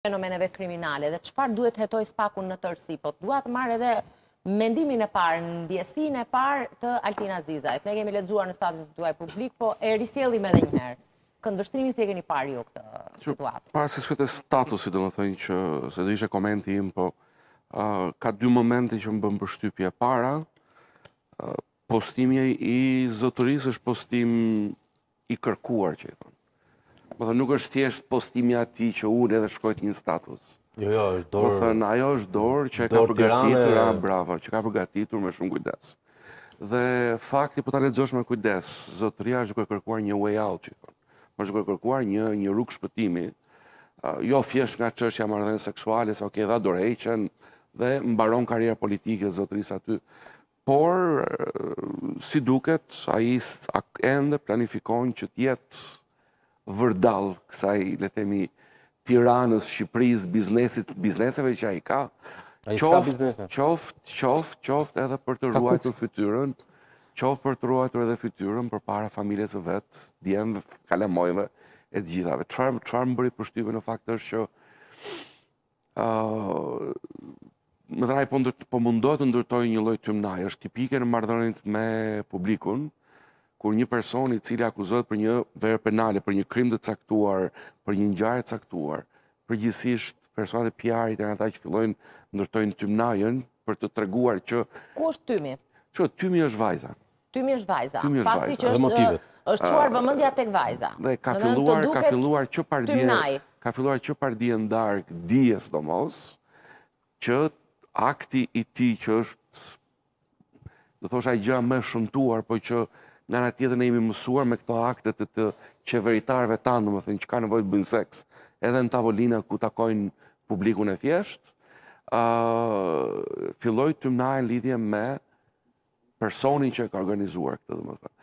fenomeneve kriminale dhe qëpar duhet hetoj spakun në tërsi, po të duhet marrë edhe mendimin e parë, në ndjesin e parë të Altina Zizajt. Ne kemi ledzuar në statës të duaj publik, po e risjellim edhe një herë. Kënë si e keni parë jo këtë situatë. Parë se shkët statusit, do më thënjë që se dhe ishe komenti im, po ka dy momente që më bëmë bështypje para, postimje i zotërisë është postim i kërkuar që i thënë më thënë, nuk është thjesht postimi ati që unë edhe shkojt një status. Jo, jo, është dorë. Më thënë, ajo është dorë që ka përgatitur, a, bravo, që ka përgatitur me shumë kujdes. Dhe fakti, po ta në me kujdes, zotëria është duke kërkuar një way out, që thënë. Më është kërkuar një, një rukë shpëtimi, jo fjesht nga qështja marrëdhen seksualis, oke, okay, dhe më dhe mbaron karriera politike zotërisë aty. Por, si duket, a i ende planifikon që tjetë vërdal kësaj, le themi, tiranës, Shqipëris, biznesit, bizneseve që a i ka, Qoftë, qoftë, qoftë, qoftë edhe për të ruajtur fytyrën, qoftë për të ruajtur edhe fytyrën për para familjes e vetë, djemëve, kalemojve, e gjithave. Qëfar më bëri përshtyve në faktë është që më dhraj po, po mundohet të ndërtoj një lojtë të mnaj, është tipike në mardhërënit me publikun, kur një person i cili akuzohet për një verë penale, për një krim të caktuar, për një njarë të caktuar, përgjithisht personat e pjarit e në ta që fillojnë ndërtojnë tymnajën për të treguar që... Ku është tymi? Që, tymi është vajza. Tymi është vajza. Tymi është vajza. Dhe motivet. është quar vëmëndja tek vajza. Dhe ka filluar, ka filluar që pardje... Tymnaj. Ka filluar që pardje në darkë dies do mos, që akti i ti që është dhe thosha i gjëra më shëmtuar, po që nga nga tjetër ne imi mësuar me këto aktet të, të qeveritarve ta, domethënë më thënë që ka nevojt bëjnë seks, edhe në tavolina ku takojnë publikun e thjesht, uh, filloj të mnajnë lidhje me personin që e ka organizuar këtë, dhe më thënë.